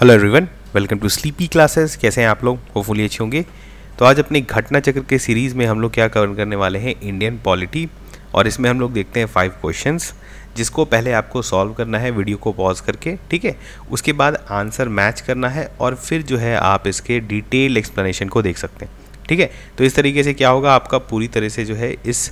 Hello everyone welcome to Sleepy Classes कैसे हैं आप लोग होपफुली अच्छे होंगे तो आज अपनी घटना चक्र के सीरीज़ में हम लोग क्या कवर करने वाले हैं इंडियन पॉलिटी और इसमें हम लोग देखते हैं फाइव क्वेश्चंस जिसको पहले आपको सॉल्व करना है वीडियो को पॉज करके ठीक है उसके बाद आंसर मैच करना है और फिर जो है आप इसके डिटेल एक्सप्लेनेशन को देख सकते हैं ठीक है तो इस तरीके से क्या होगा आपका पूरी तरह से जो है इस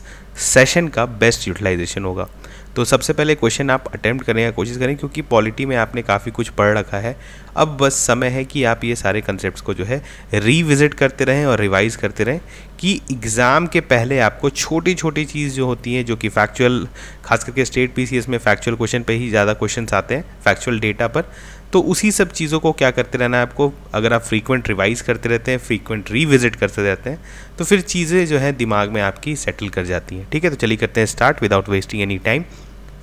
सेशन का बेस्ट यूटिलाइजेशन होगा तो सबसे पहले क्वेश्चन आप अटैम्प्ट करने की कोशिश करें क्योंकि पॉलिटी में आपने काफ़ी कुछ पढ़ रखा है अब बस समय है कि आप ये सारे कंसेप्ट को जो है रीविज़िट करते रहें और रिवाइज़ करते रहें कि एग्ज़ाम के पहले आपको छोटी छोटी चीज़ जो होती हैं जो कि फैक्चुअल खास करके स्टेट पी में फैक्चुअल क्वेश्चन पर ही ज़्यादा क्वेश्चन आते हैं फैक्चुअल डेटा पर तो उसी सब चीज़ों को क्या करते रहना है आपको अगर आप फ्रीक्वेंट रिवाइज़ करते रहते हैं फ्रीक्वेंट रीविज़िट करते रहते हैं तो फिर चीज़ें जो है दिमाग में आपकी सेटल कर जाती हैं ठीक है तो चलिए करते हैं start without wasting any time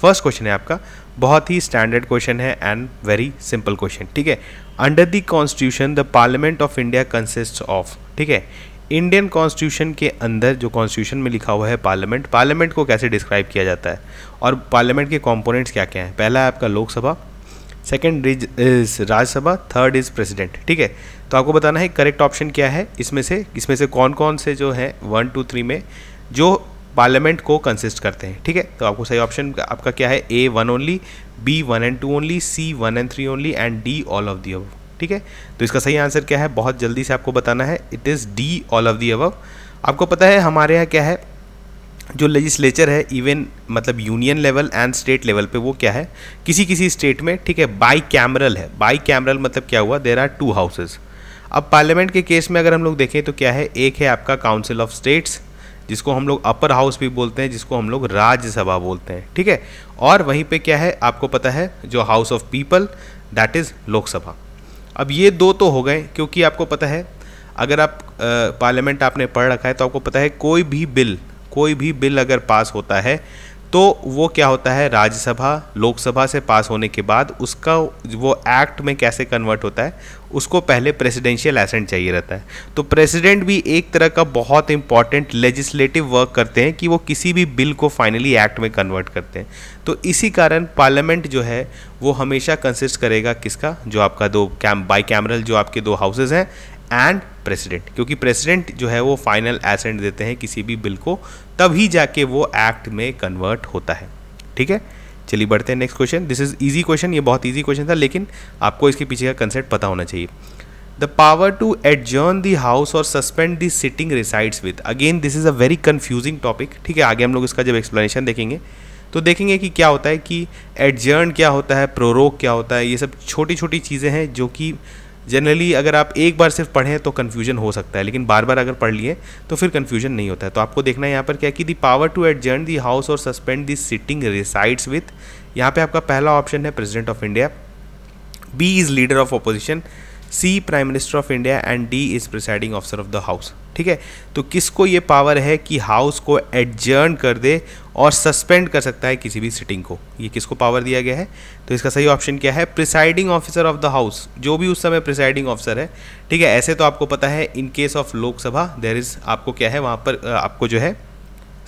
first question है आपका बहुत ही स्टैंडर्ड क्वेश्चन है एंड वेरी सिंपल क्वेश्चन ठीक है under the constitution the parliament of India consist of ठीक है इंडियन कॉन्स्टिट्यूशन के अंदर जो कॉन्स्टिट्यूशन में लिखा हुआ है पार्लियामेंट पार्लियामेंट को कैसे डिस्क्राइब किया जाता है और पार्लियामेंट के कॉम्पोनेंट्स क्या क्या हैं पहला है आपका Lok Sabha second is Rajya Sabha third is president ठीक है तो आपको बताना है करेक्ट ऑप्शन क्या है इसमें से इसमें से कौन कौन से जो है वन टू थ्री में जो पार्लियामेंट को कंसिस्ट करते हैं ठीक है तो आपको सही ऑप्शन आपका क्या है A one only B one and two only C one and three only and D all of the above ठीक है तो इसका सही आंसर क्या है बहुत जल्दी से आपको बताना है it is D all of the above आपको पता है हमारे यहाँ क्या है जो लेजिस्लेचर है इवन मतलब union level and state level पे वो क्या है किसी किसी स्टेट में ठीक है बाई कैमरल है बाई कैमरल मतलब क्या हुआ देर आर टू हाउसेज अब पार्लियामेंट के केस में अगर हम लोग देखें तो क्या है एक है आपका काउंसिल ऑफ स्टेट्स जिसको हम लोग अपर हाउस भी बोलते हैं जिसको हम लोग राज्यसभा बोलते हैं ठीक है और वहीं पे क्या है आपको पता है जो house of people that is Lok Sabha अब ये दो तो हो गए क्योंकि आपको पता है अगर आप पार्लियामेंट आपने पढ़ रखा है तो आपको पता है कोई भी बिल कोई भी बिल अगर पास होता है तो वो क्या होता है राज्यसभा लोकसभा से पास होने के बाद उसका वो एक्ट में कैसे कन्वर्ट होता है उसको पहले प्रेसिडेंशियल एसेंट चाहिए रहता है तो प्रेसिडेंट भी एक तरह का बहुत इंपॉर्टेंट लेजिस्लेटिव वर्क करते हैं कि वो किसी भी बिल को फाइनली एक्ट में कन्वर्ट करते हैं तो इसी कारण पार्लियामेंट जो है वो हमेशा कंसिस्ट करेगा किसका जो आपका दो कैम बाई कैमरल जो आपके दो हाउसेज हैं एंड प्रेसिडेंट क्योंकि प्रेसिडेंट जो है वो फाइनल एसेंट देते हैं किसी भी बिल को तभी जाके वो एक्ट में कन्वर्ट होता है ठीक है चलिए बढ़ते हैं next question this is easy question ये बहुत इजी क्वेश्चन था लेकिन आपको इसके पीछे का कंसेप्ट पता होना चाहिए the power to adjourn the house और suspend the sitting resides with again this is a very confusing topic ठीक है आगे हम लोग इसका जब एक्सप्लेनेशन देखेंगे तो देखेंगे कि क्या होता है कि एडजर्न क्या होता है प्रोरोग क्या होता है ये सब छोटी छोटी चीज़ें हैं जो कि जनरली अगर आप एक बार सिर्फ पढ़ें तो कन्फ्यूजन हो सकता है लेकिन बार बार अगर पढ़ लिए तो फिर कन्फ्यूजन नहीं होता है तो आपको देखना है यहाँ पर क्या कि the power to adjourn the house और suspend the sitting resides with यहाँ पे आपका पहला ऑप्शन है president of India B is leader of opposition C prime minister of India and D is presiding officer of the house ठीक है तो किसको ये पावर है कि हाउस को एडजर्न कर दे और सस्पेंड कर सकता है किसी भी सिटिंग को ये किसको पावर दिया गया है तो इसका सही ऑप्शन क्या है presiding officer of the house जो भी उस समय प्रिसाइडिंग ऑफिसर है ठीक है ऐसे तो आपको पता है in case of Lok Sabha there is आपको क्या है वहाँ पर आपको जो है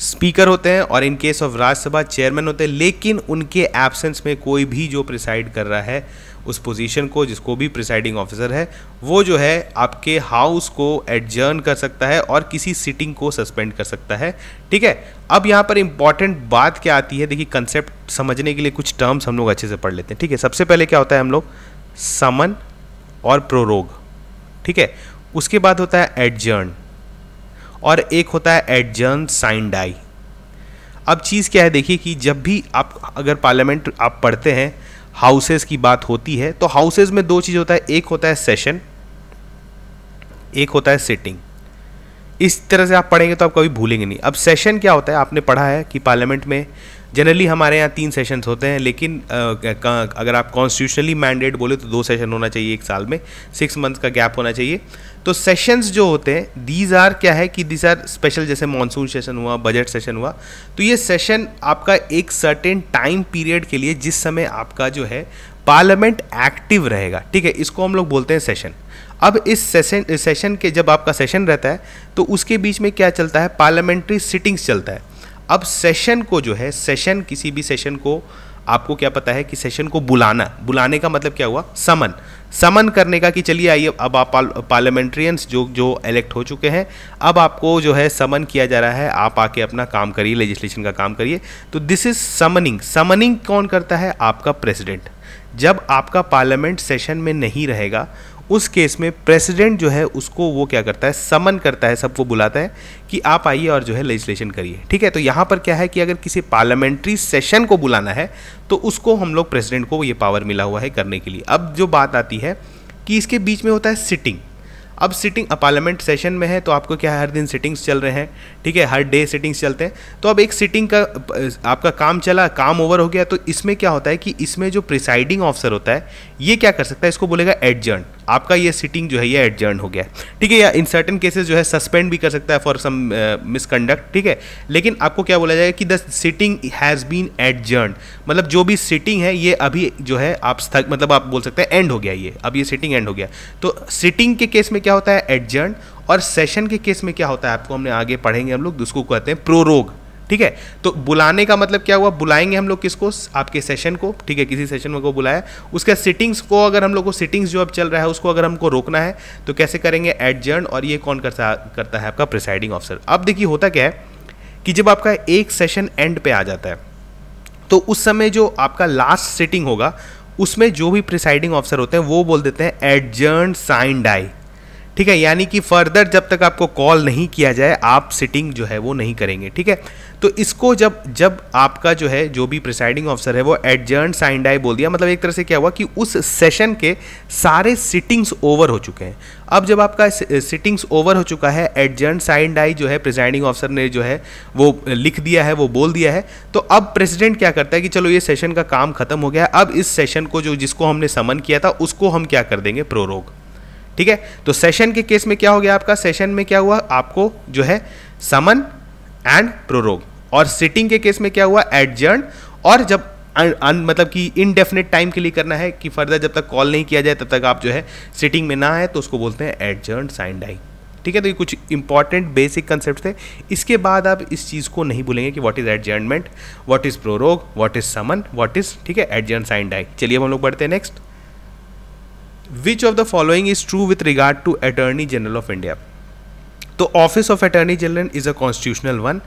स्पीकर होते हैं और in case of Rajya Sabha chairman होते हैं लेकिन उनके एब्सेंस में कोई भी जो प्रिसाइड कर रहा है उस पोजीशन को जिसको भी प्रिसाइडिंग ऑफिसर है वो जो है आपके हाउस को एडजर्न कर सकता है और किसी सिटिंग को सस्पेंड कर सकता है ठीक है अब यहाँ पर इंपॉर्टेंट बात क्या आती है देखिए कंसेप्ट समझने के लिए कुछ टर्म्स हम लोग अच्छे से पढ़ लेते हैं ठीक है सबसे पहले क्या होता है हम लोग समन और प्रोरोग ठीक है उसके बाद होता है एडजर्न और एक होता है एडजर्न साइन डाई अब चीज़ क्या है देखिए कि जब भी आप अगर पार्लियामेंट आप पढ़ते हैं हाउसेस की बात होती है तो हाउसेज में दो चीज़ होता है एक होता है सेशन एक होता है सिटिंग इस तरह से आप पढ़ेंगे तो आप कभी भूलेंगे नहीं अब सेशन क्या होता है आपने पढ़ा है कि पार्लियामेंट में जनरली हमारे यहाँ तीन सेशन होते हैं लेकिन आ, अगर आप कॉन्स्टिट्यूशनली मैंडेट बोले तो दो सेशन होना चाहिए एक साल में सिक्स मंथ का गैप होना चाहिए तो सेशंस जो होते हैं दीज आर क्या है कि दीज आर स्पेशल जैसे मानसून सेशन हुआ बजट सेशन हुआ तो ये सेशन आपका एक सर्टेन टाइम पीरियड के लिए जिस समय आपका जो है पार्लियामेंट एक्टिव रहेगा ठीक है इसको हम लोग बोलते हैं सेशन अब इस सेशन सेशन के जब आपका सेशन रहता है तो उसके बीच में क्या चलता है पार्लियामेंट्री सिटिंग्स चलता है अब सेशन को जो है सेशन किसी भी सेशन को आपको क्या पता है कि सेशन को बुलाना बुलाने का मतलब क्या हुआ समन समन करने का कि चलिए आइए अब आप पार्लियामेंट्रियंस जो जो इलेक्ट हो चुके हैं अब आपको जो है समन किया जा रहा है आप आके अपना काम करिए लेजिस्लेशन का काम करिए तो दिस इज़ समनिंग समनिंग कौन करता है आपका प्रेसिडेंट जब आपका पार्लियामेंट सेशन में नहीं रहेगा उस केस में प्रेसिडेंट जो है उसको वो क्या करता है समन करता है सबको बुलाता है कि आप आइए और जो है लेजिस्लेशन करिए ठीक है तो यहाँ पर क्या है कि अगर किसी पार्लियामेंट्री सेशन को बुलाना है तो उसको हम लोग प्रेसिडेंट को ये पावर मिला हुआ है करने के लिए अब जो बात आती है कि इसके बीच में होता है सिटिंग अब सिटिंग पार्लियामेंट सेशन में है तो आपको क्या है हर दिन सिटिंग्स चल रहे हैं ठीक है हर डे सिटिंग्स चलते हैं तो अब एक सिटिंग का आपका काम चला काम ओवर हो गया तो इसमें क्या होता है कि इसमें जो प्रिसाइडिंग ऑफिसर होता है ये क्या कर सकता है इसको बोलेगा एडजर्न आपका ये सिटिंग जो है ये एडजर्न हो गया ठीक है या इन सर्टन केसेस जो है सस्पेंड भी कर सकता है फॉर सम मिसकंडक्ट ठीक है लेकिन आपको क्या बोला जाएगा कि the sitting has been adjourn मतलब जो भी सिटिंग है ये अभी जो है आप स्थग मतलब आप बोल सकते हैं एंड हो गया ये अब ये सिटिंग एंड हो गया तो सिटिंग के केस में क्या होता है एडजर्न और सेशन के केस में क्या होता है आपको हमने आगे पढ़ेंगे हम लोग उसको कहते हैं प्रोरोग ठीक है तो बुलाने का मतलब क्या हुआ बुलाएंगे हम लोग किसको आपके सेशन को ठीक है किसी सेशन में को बुलाया उसके सिटिंग्स को अगर हम लोग को सिटिंग्स जो अब चल रहा है उसको अगर हमको रोकना है तो कैसे करेंगे एडजर्न और ये कौन करता करता है आपका प्रिसाइडिंग ऑफिसर अब देखिए होता क्या है कि जब आपका एक सेशन एंड पे आ जाता है तो उस समय जो आपका लास्ट सिटिंग होगा उसमें जो भी प्रिसाइडिंग ऑफिसर होते हैं वो बोल देते हैं एडजर्न साइन डाई ठीक है यानी कि फर्दर जब तक आपको कॉल नहीं किया जाए आप सिटिंग जो है वो नहीं करेंगे ठीक है तो इसको जब जब आपका जो है जो भी प्रिसाइडिंग ऑफिसर है वो एडजर्न साइंड आई बोल दिया मतलब एक तरह से क्या हुआ कि उस सेशन के सारे सिटिंग्स ओवर हो चुके हैं अब जब आपका सिटिंग्स ओवर हो चुका है एडजर्न साइंड आई जो है प्रिसाइडिंग ऑफिसर ने जो है वो लिख दिया है वो बोल दिया है तो अब प्रेसिडेंट क्या करता है कि चलो ये सेशन का काम खत्म हो गया अब इस सेशन को जो जिसको हमने समन किया था उसको हम क्या कर देंगे प्रोरोग ठीक है तो सेशन के केस में क्या हो गया आपका सेशन में क्या हुआ आपको जो है समन एंड प्रोरोग और सिटिंग के केस में क्या हुआ एडजर्न और जब अन मतलब कि इनडेफिनेट टाइम के लिए करना है कि फर्दर जब तक कॉल नहीं किया जाए तब तक आप जो है सिटिंग में ना आए तो उसको बोलते हैं एडजर्न साइन डाई ठीक है तो ये कुछ इंपॉर्टेंट बेसिक कंसेप्ट थे इसके बाद आप इस चीज़ को नहीं भूलेंगे कि what is adjournment what is prorogue what is summon what is ठीक है एडजर्न साइन डाई चलिए हम लोग बढ़ते हैं next which of the following is true with regard to attorney general of India तो office of attorney general is a constitutional one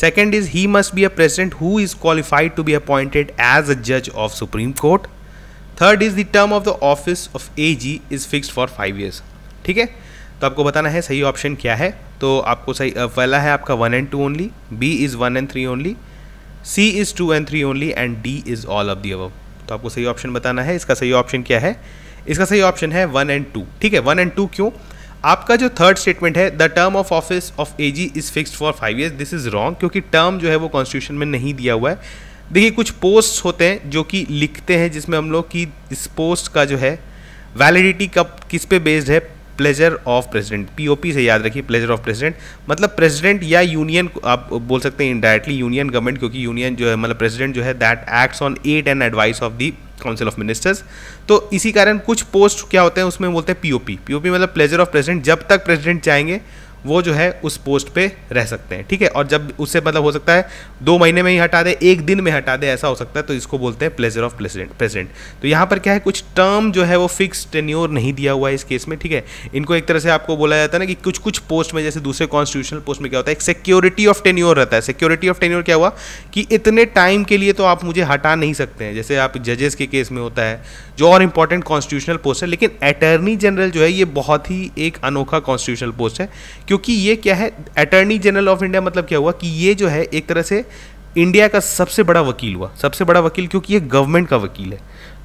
second is he must be a president who is qualified to be appointed as a जज of supreme court third is the term of the office of A G is fixed for five years ठीक है तो आपको बताना है सही option क्या है तो आपको सही पहला है आपका one and two only B is one and three only C is two and three only and D is all of the above तो आपको सही ऑप्शन बताना है इसका सही ऑप्शन क्या है इसका सही ऑप्शन है वन एंड टू ठीक है वन एंड टू क्यों आपका जो थर्ड स्टेटमेंट है the term of office of A G is fixed for five years this is wrong क्योंकि टर्म जो है वो कॉन्स्टिट्यूशन में नहीं दिया हुआ है देखिए कुछ पोस्ट होते हैं जो कि लिखते हैं जिसमें हम लोग की इस पोस्ट का जो है वैलिडिटी कब किस पे बेस्ड है प्लेजर ऑफ प्रेसिडेंट पीओपी से याद रखिए प्लेजर ऑफ प्रेसिडेंट मतलब प्रेसिडेंट या यूनियन आप बोल सकते हैं इनडायरेक्टली यूनियन गवर्नमेंट क्योंकि यूनियन जो है मतलब प्रेसिडेंट जो है that acts on aid and advice of the council of ministers तो इसी कारण कुछ पोस्ट क्या होते हैं उसमें बोलते हैं पीओपी पीओपी मतलब प्लेजर ऑफ प्रेसिडेंट जब तक प्रेसिडेंट चाहेंगे वो जो है उस पोस्ट पे रह सकते हैं ठीक है और जब उससे मतलब हो सकता है दो महीने में ही हटा दे एक दिन में हटा दे ऐसा हो सकता है तो इसको बोलते हैं प्लेजर ऑफ प्रेसिडेंट प्रेसिडेंट तो यहाँ पर क्या है कुछ टर्म जो है वो फिक्स टेन्योर नहीं दिया हुआ है इस केस में ठीक है इनको एक तरह से आपको बोला जाता है ना कि कुछ कुछ पोस्ट में जैसे दूसरे कॉन्स्टिट्यूशनल पोस्ट में क्या होता है एक सिक्योरिटी ऑफ टेन्योर रहता है सिक्योरिटी ऑफ टेन्योर क्या हुआ कि इतने टाइम के लिए तो आप मुझे हटा नहीं सकते हैं जैसे आप जजेस के केस में होता है जो और इंपॉर्टेंट कॉन्स्टिट्यूशनल पोस्ट है लेकिन अटर्नी जनरल जो है ये बहुत ही एक अनोखा कॉन्स्टिट्यूशनल पोस्ट है क्योंकि ये क्या है अटर्नी जनरल ऑफ इंडिया मतलब क्या हुआ कि ये जो है एक तरह से इंडिया का सबसे बड़ा वकील हुआ सबसे बड़ा वकील क्योंकि ये गवर्नमेंट का वकील है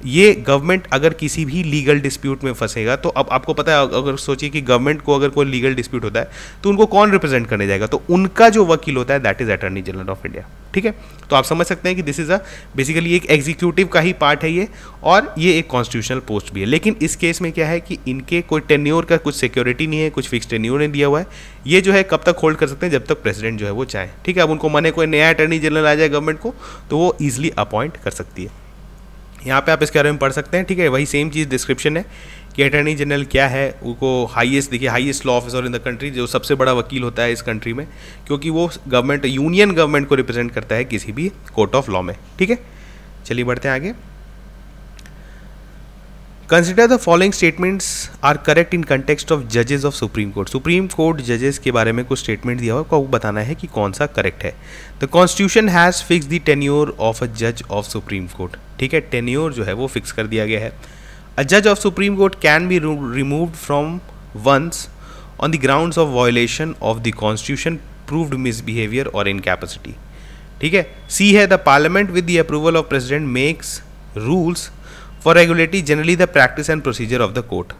ये गवर्नमेंट अगर किसी भी लीगल डिस्प्यूट में फंसेगा तो अब आपको पता है अगर सोचिए कि गवर्नमेंट को अगर कोई लीगल डिस्प्यूट होता है तो उनको कौन रिप्रेजेंट करने जाएगा तो उनका जो वकील होता है that is attorney general of India ठीक है तो आप समझ सकते हैं कि दिस इज़ अ बेसिकली एक एग्जीक्यूटिव का ही पार्ट है ये और ये एक कॉन्स्टिट्यूशनल पोस्ट भी है लेकिन इस केस में क्या है कि इनके कोई टेन्योर का कुछ सिक्योरिटी नहीं है कुछ फिक्स टेन्योर नहीं दिया हुआ है ये जो है कब तक होल्ड कर सकते हैं जब तक प्रेसिडेंट जो है वो चाहे ठीक है अब उनको मने कोई नया अटर्नी जनरल आ जाए गवर्नमेंट को तो वो ईजिली अपॉइंट कर सकती है यहाँ पे आप इसके बारे में पढ़ सकते हैं ठीक है वही सेम चीज़ डिस्क्रिप्शन है कि अटर्नी जनरल क्या है उनको हाईएस्ट देखिए highest law officer in the country जो सबसे बड़ा वकील होता है इस कंट्री में क्योंकि वो गवर्नमेंट यूनियन गवर्नमेंट को रिप्रेजेंट करता है किसी भी कोर्ट ऑफ लॉ में ठीक है चलिए बढ़ते हैं आगे consider the following statements are correct in context of जजेस of supreme court supreme court जजेस के बारे में कुछ स्टेटमेंट दिया हुआ आपको बताना है कि कौन सा करेक्ट है the constitution has fix the tenure of a जज ऑफ सुप्रीम कोर्ट ठीक है टेन्योर जो है वो फिक्स कर दिया गया है अ जज of supreme court can be remove from once on the ground of violation of the constitution proved misbehaviour और इनकेपेसिटी ठीक है सी है the parliament with the approval of president makes rules for regulating generally the practice and procedure of the court.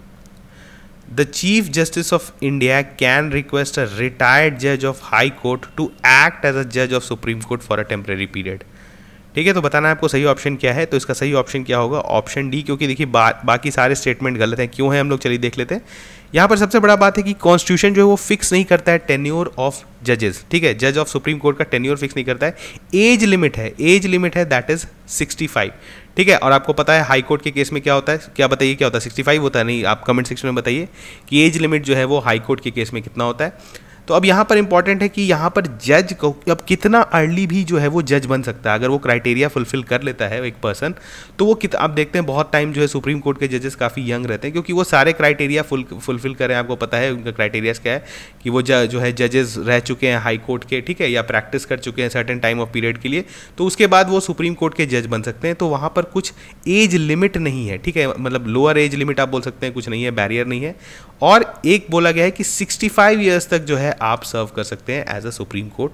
The Chief Justice of India can request a retired judge of High Court to act as a judge of Supreme Court for a temporary period. ठीक है तो बताना है आपको सही option क्या है तो इसका सही ऑप्शन क्या होगा ऑप्शन डी क्योंकि देखिए बा, बाकी सारे स्टेटमेंट गलत हैं क्यों है हम लोग चलिए देख लेते हैं यहाँ पर सबसे बड़ा बात है कि कॉन्स्टिट्यूशन जो है वो फिक्स नहीं करता है टेन्योर ऑफ जजेस ठीक है जज ऑफ सुप्रीम कोर्ट का टेन्योर फिक्स नहीं करता है एज लिमिट है एज लिमिट है दैट इज सिक्सटी ठीक है और आपको पता है हाई कोर्ट के केस में क्या होता है क्या बताइए क्या होता है सिक्सटी फाइव होता है नहीं आप कमेंट सेक्शन में बताइए कि एज लिमिट जो है वो हाई कोर्ट के केस में कितना होता है तो अब यहाँ पर इंपॉर्टेंट है कि यहाँ पर जज को अब कितना अर्ली भी जो है वो जज बन सकता है अगर वो क्राइटेरिया फुलफिल कर लेता है एक पर्सन तो वो कित आप देखते हैं बहुत टाइम जो है सुप्रीम कोर्ट के जजेस काफ़ी यंग रहते हैं क्योंकि वो सारे क्राइटेरिया फुल फुलफिल करें आपको पता है उनका क्राइटेरियाज क्या है कि वो जो है जजेस रह चुके हैं हाई कोर्ट के ठीक है या प्रैक्टिस कर चुके हैं सर्टन टाइम ऑफ पीरियड के लिए तो उसके बाद वो सुप्रीम कोर्ट के जज बन सकते हैं तो वहाँ पर कुछ एज लिमिट नहीं है ठीक है मतलब लोअर एज लिमिट आप बोल सकते हैं कुछ नहीं है बैरियर नहीं है और एक बोला गया है कि 65 ईयर्स तक जो है आप सर्व कर सकते हैं एज अ सुप्रीम कोर्ट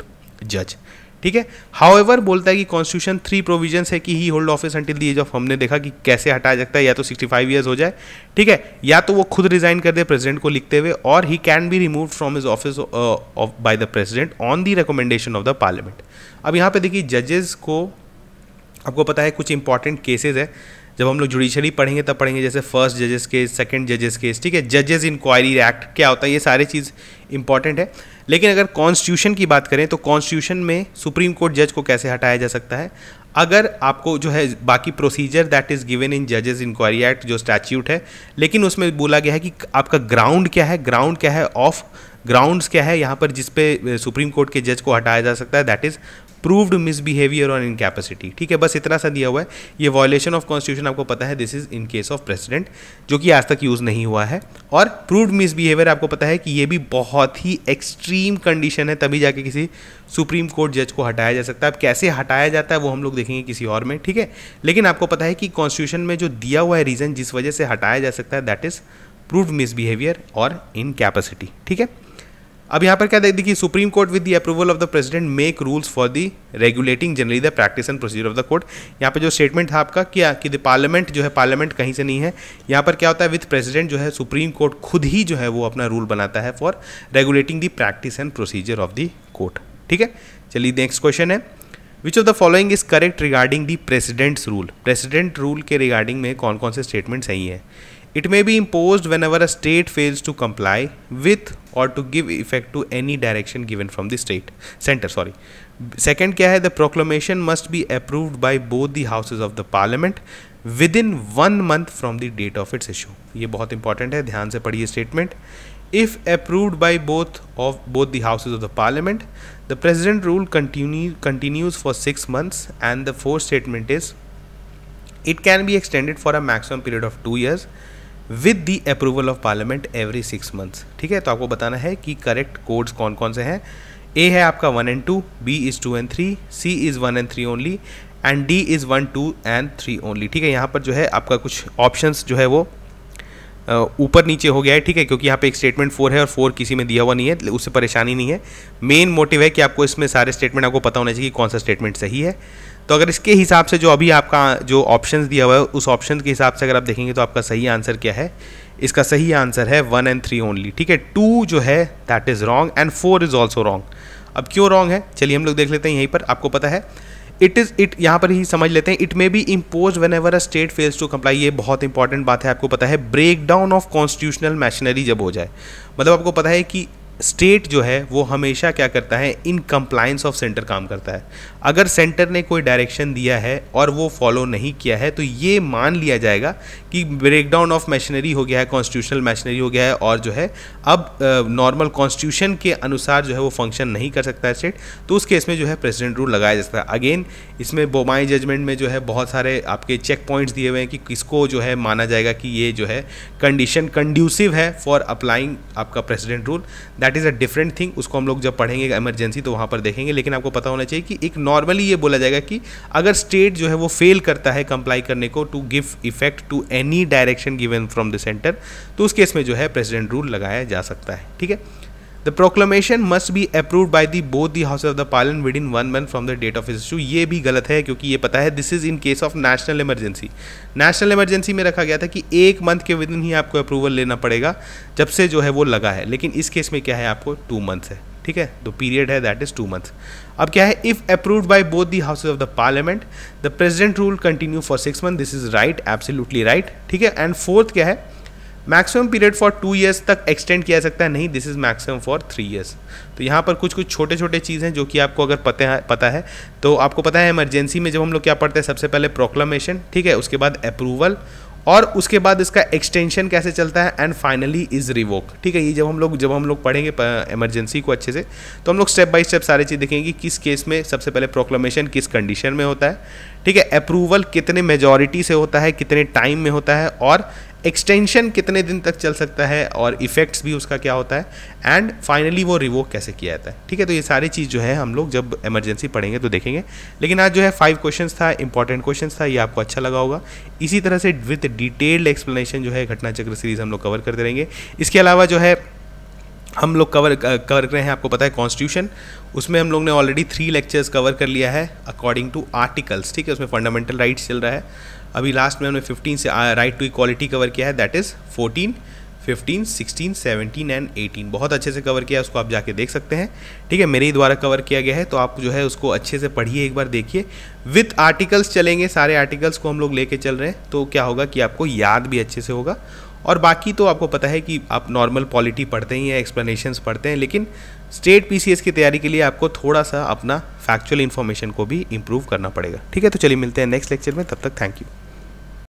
जज ठीक है हाउ एवर बोलता है कि कॉन्स्टिट्यूशन थ्री प्रोविजन है कि he hold office until the age of हमने देखा कि कैसे हटाया जाता है या तो 65 फाइव ईयर्स हो जाए ठीक है या तो वो खुद रिजाइन कर दे प्रेसिडेंट को लिखते हुए और he can be remove from his office by the president on the recommendation of the parliament अब यहाँ पे देखिए जजेस को आपको पता है कुछ इंपॉर्टेंट केसेज है जब हम लोग जुडिशरी पढ़ेंगे तब पढ़ेंगे जैसे फर्स्ट जजेस केस सेकेंड जजेस केस ठीक है जजेस इंक्वायरी एक्ट क्या होता है ये सारी चीज़ इंपॉर्टेंट है लेकिन अगर कॉन्स्टिट्यूशन की बात करें तो कॉन्स्टिट्यूशन में सुप्रीम कोर्ट जज को कैसे हटाया जा सकता है अगर आपको जो है बाकी procedure that is given in जजेस इंक्वायरी एक्ट जो स्टैच्यूट है लेकिन उसमें बोला गया है कि आपका ग्राउंड क्या है ग्राउंड क्या है ऑफ ग्राउंड्स क्या है यहाँ पर जिस पे सुप्रीम कोर्ट के जज को हटाया जा सकता है दैट इज़ प्रूव्ड मिसबिहेवियर और कैपेसिटी ठीक है बस इतना सा दिया हुआ है ये वॉयलेशन ऑफ कॉन्स्टिट्यूशन आपको पता है this is in case of president जो कि आज तक यूज़ नहीं हुआ है और प्रूव्ड मिसबिहेवियर आपको पता है कि ये भी बहुत ही एक्सट्रीम कंडीशन है तभी जाके किसी सुप्रीम कोर्ट जज को हटाया जा सकता है अब कैसे हटाया जाता है वो हम लोग देखेंगे किसी और में ठीक है लेकिन आपको पता है कि कॉन्स्टिट्यूशन में जो दिया हुआ है रीज़न जिस वजह से हटाया जा सकता है दैट इज़ प्रूव्ड मिसबिहेवियर और कैपेसिटी ठीक है अब यहाँ पर क्या देखिए supreme court with the approval of the president make rules for the regulating generally the practice and procedure of the court यहाँ पे जो स्टेटमेंट था आपका क्या कि द पार्लियामेंट जो है पार्लियामेंट कहीं से नहीं है यहाँ पर क्या होता है विथ प्रेसिडेंट जो है सुप्रीम कोर्ट खुद ही जो है वो अपना रूल बनाता है for regulating the practice and procedure of the court ठीक है चलिए नेक्स्ट क्वेश्चन है which of the following is correct regarding the president's rule president rule के रिगार्डिंग में कौन कौन से स्टेटमेंट सही है It may be imposed whenever a state fails to comply with or to give effect to any direction given from the state center sorry second kya hai the proclamation must be approved by both the houses of the parliament within one month from the date of its issue ये बहुत important है ध्यान से पढ़िए statement if approved by both of both the houses of the parliament the president rule continue continues for 6 months and the fourth statement is it can be extended for a maximum period of 2 years with the approval of parliament every six months ठीक है तो आपको बताना है कि correct codes कौन कौन से हैं ए है आपका one and two B is two and three C is one and three only and D is one two and three only ठीक है यहाँ पर जो है आपका कुछ ऑप्शंस जो है वो ऊपर नीचे हो गया है ठीक है क्योंकि यहाँ पे एक स्टेटमेंट फोर है और फोर किसी में दिया हुआ नहीं है उससे परेशानी नहीं है मेन मोटिव है कि आपको इसमें सारे स्टेटमेंट आपको पता होना चाहिए कि कौन सा स्टेटमेंट सही है तो अगर इसके हिसाब से जो अभी आपका जो ऑप्शन दिया हुआ है उस ऑप्शन के हिसाब से अगर आप देखेंगे तो आपका सही आंसर क्या है इसका सही आंसर है वन एंड थ्री ओनली ठीक है टू जो है that is wrong and four is also wrong अब क्यों रॉन्ग है चलिए हम लोग देख लेते हैं यहीं पर आपको पता है इट इज़ इट यहाँ पर ही समझ लेते हैं it may be impose whenever a state fails to comply ये बहुत इंपॉर्टेंट बात है आपको पता है break down of constitutional machinery जब हो जाए मतलब आपको पता है कि स्टेट जो है वो हमेशा क्या करता है इन कंप्लाइंस ऑफ सेंटर काम करता है अगर सेंटर ने कोई डायरेक्शन दिया है और वो फॉलो नहीं किया है तो ये मान लिया जाएगा कि ब्रेकडाउन ऑफ मशीनरी हो गया है कॉन्स्टिट्यूशनल मशीनरी हो गया है और जो है अब नॉर्मल कॉन्स्टिट्यूशन के अनुसार जो है वो फंक्शन नहीं कर सकता है स्टेट तो उस केस में जो है प्रेसिडेंट रूल लगाया जा सकता है अगेन इसमें बोमाई जजमेंट में जो है बहुत सारे आपके चेक पॉइंट्स दिए हुए हैं कि किसको जो है माना जाएगा कि ये जो है कंडीशन कंड्यूसिव है फॉर अप्लाइंग आपका president rule that is a different thing उसको हम लोग जब पढ़ेंगे एमरजेंसी तो वहाँ पर देखेंगे लेकिन आपको पता होना चाहिए कि एक नॉर्मली ये बोला जाएगा कि अगर स्टेट जो है वो फेल करता है कंप्लाई करने को to give effect to any direction given from the centre तो उस केस में जो है प्रेसिडेंट रूल लगाया जा सकता है ठीक है the proclamation must be approved by the both the house of the parliament within one month from the date of its issue ये भी गलत है क्योंकि ये पता है this is in case of national emergency national emergency में रखा गया था कि एक मंथ के विदिन ही आपको अप्रूवल लेना पड़ेगा जब से जो है वो लगा है लेकिन इस केस में क्या है आपको टू मंथ्स है ठीक है तो पीरियड है दैट इज टू मंथ अब क्या है if approved by both the houses of the parliament the president rule continue for six month this is right absolutely right ठीक है एंड फोर्थ क्या है maximum period for two years तक extend किया जा सकता है नहीं this is maximum for three years तो यहाँ पर कुछ कुछ छोटे छोटे चीज़ हैं जो कि आपको अगर पता है पता है तो आपको पता है इमरजेंसी में जब हम लोग क्या पढ़ते हैं सबसे पहले प्रोक्लामेशन ठीक है उसके बाद अप्रूवल और उसके बाद इसका एक्सटेंशन कैसे चलता है एंड फाइनली इज रिवोक ठीक है ये जब हम लोग जब हम लोग पढ़ेंगे इमरजेंसी को अच्छे से तो हम लोग स्टेप बाय स्टेप सारी चीज़ देखेंगे कि किस केस में सबसे पहले प्रोक्लामेशन किस कंडीशन में होता है ठीक है अप्रूवल कितने मेजॉरिटी से होता है कितने टाइम में होता है और एक्सटेंशन कितने दिन तक चल सकता है और इफेक्ट्स भी उसका क्या होता है एंड फाइनली वो रिवोक कैसे किया जाता है ठीक है तो ये सारी चीज़ जो है हम लोग जब इमरजेंसी पढ़ेंगे तो देखेंगे लेकिन आज जो है फाइव क्वेश्चन था इंपॉर्टेंट क्वेश्चन था ये आपको अच्छा लगा होगा इसी तरह से विथ डिटेल्ड एक्सप्लेनेशन जो है घटना चक्र सीरीज हम लोग कवर करते रहेंगे इसके अलावा जो है हम लोग कवर कवर कर रहे हैं आपको पता है कॉन्स्टिट्यूशन उसमें हम लोग ने ऑलरेडी थ्री लेक्चर्स कवर कर लिया है अकॉर्डिंग टू आर्टिकल्स ठीक है उसमें फंडामेंटल राइट्स चल रहा है अभी लास्ट में हमने 15 से राइट टू इक्वालिटी कवर किया है दैट इज़ 14 15, 16, 17 एंड 18 बहुत अच्छे से कवर किया है उसको आप जाके देख सकते हैं ठीक है मेरे ही द्वारा कवर किया गया है तो आप जो है उसको अच्छे से पढ़िए एक बार देखिए विथ आर्टिकल्स चलेंगे सारे आर्टिकल्स को हम लोग लेके चल रहे हैं तो क्या होगा कि आपको याद भी अच्छे से होगा और बाकी तो आपको पता है कि आप नॉर्मल पॉलिटी पढ़ते ही हैं एक्सप्लेनेशंस पढ़ते हैं लेकिन स्टेट पी की तैयारी के लिए आपको थोड़ा सा अपना फैक्चुअल इन्फॉर्मेशन को भी इम्प्रूव करना पड़ेगा ठीक है तो चलिए मिलते हैं नेक्स्ट लेक्चर में तब तक थैंक यू